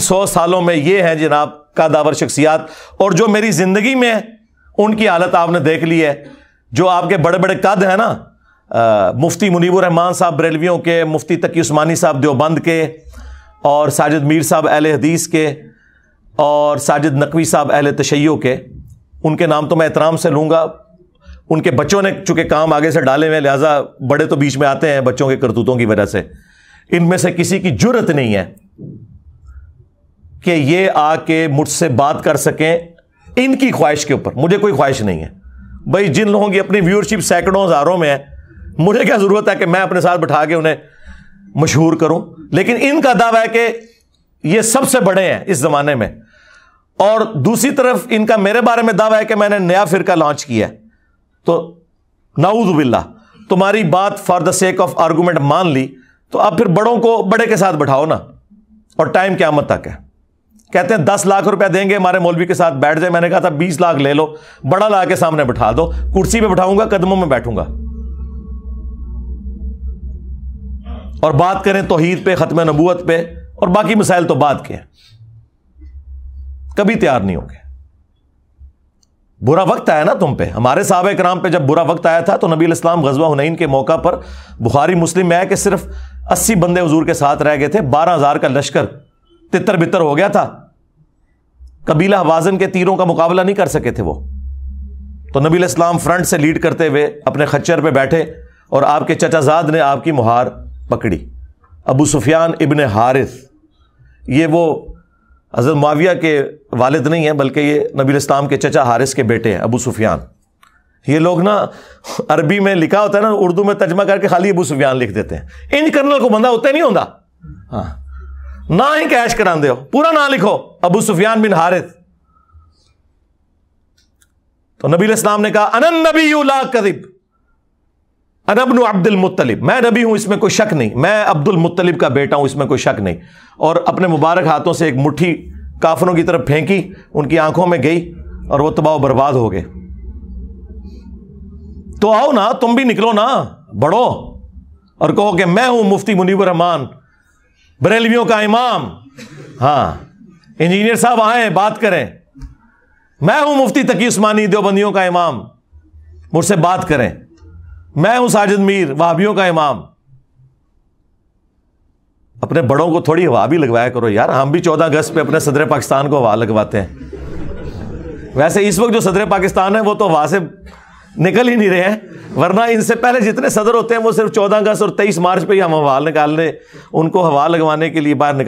सौ सालों में ये हैं जनाब का दावर शख्सियात और जो मेरी जिंदगी में है उनकी हालत आपने देख ली है जो आपके बड़े बड़े कद हैं ना आ, मुफ्ती मुनीबर रहमान साहब बरेलवियों के मुफ्ती तकी उस्मानी साहब देवबंद के और साजिद मीर साहब अहल हदीस के और साजिद नकवी साहब अहल तशैयों के उनके नाम तो मैं एहतराम से लूँगा उनके बच्चों ने चूँकि काम आगे से डाले हुए लिहाजा बड़े तो बीच में आते हैं बच्चों के करतूतों की वजह से इनमें से किसी की जुरत नहीं है कि ये आके मुझसे बात कर सकें इनकी ख्वाहिश के ऊपर मुझे कोई ख्वाहिश नहीं है भाई जिन लोगों की अपनी व्यूअरशिप सैकड़ों हज़ारों में है मुझे क्या ज़रूरत है कि मैं अपने साथ बैठा के उन्हें मशहूर करूं लेकिन इनका दावा है कि ये सबसे बड़े हैं इस ज़माने में और दूसरी तरफ इनका मेरे बारे में दावा है कि मैंने नया फिरका लॉन्च किया है तो नाऊदबिल्ला तुम्हारी बात for the sake of argument मान ली तो आप फिर बड़ों को बड़े के साथ बैठाओ ना और टाइम क्या मत तक है कहते हैं दस लाख रुपया देंगे हमारे मौलवी के साथ बैठ जाए मैंने कहा था बीस लाख ले लो बड़ा ला के सामने बैठा दो कुर्सी पे बैठाऊंगा कदमों में बैठूंगा और बात करें तोहीद पे खत्म नबूत पे और बाकी मिसाइल तो बाद के कभी तैयार नहीं होंगे बुरा वक्त आया ना तुम पे हमारे साहब कराम पे जब बुरा वक्त आया था तो नबी इस्लाम गजवा हुनैन के मौका पर बुखारी मुस्लिम में आया कि सिर्फ अस्सी बंदे हजूर के साथ रह गए थे बारह हजार का लश्कर तितर बितर हो गया था कबीला हवाजन के तीरों का मुकाबला नहीं कर सके थे वो तो नबी इस्लाम फ्रंट से लीड करते हुए अपने खच्चर पे बैठे और आपके चचाजाद ने आपकी मुहार पकड़ी अबू सुफियान इबन हारिस ये वो हज़रत माविया के वालिद नहीं हैं बल्कि ये नबी इस्लाम के चचा हारिस के बेटे हैं अबू सुफियान ये लोग ना अरबी में लिखा होता है ना उर्दू में तर्जमा करके खाली अबू सुफियान लिख देते हैं इन कर्नल को बंदा होता नहीं होता हाँ ना ही कैश ਕਰਾਉਂਦੇ ਹੋ पूरा ना लिखो अबू सुफियान बिन हारिस तो नबी इस्लाम ने कहा अनन नबी ला कदिब अनबन अब्दुल मुतलिब मैं नबी हूं इसमें कोई शक नहीं मैं अब्दुल मुतलिब का बेटा हूं इसमें कोई शक नहीं और अपने मुबारक हाथों से एक मुट्ठी काफरों की तरफ फेंकी उनकी आंखों में गई और वो तबाह बर्बाद हो गए तो आओ ना तुम भी निकलो ना बढ़ो और कहो कि मैं हूं मुफ्ती मुनीबरहमान रहमान बरेलवियों का इमाम हाँ इंजीनियर साहब आए बात करें मैं हूं मुफ्ती तकी उस्मानी देवबंदियों का इमाम मुझसे बात करें मैं हूं साजिद मीर वहाबियों का इमाम अपने बड़ों को थोड़ी हवा भी लगवाया करो यार हम भी चौदह अगस्त पे अपने सदर पाकिस्तान को हवा लगवाते हैं वैसे इस वक्त जो सदर पाकिस्तान है वो तो हवा से निकल ही नहीं रहे हैं वरना इनसे पहले जितने सदर होते हैं वो सिर्फ चौदह अगस्त और तेईस मार्च पे ही हम हवाल निकालने उनको हवा लगवाने के लिए बाहर निकाल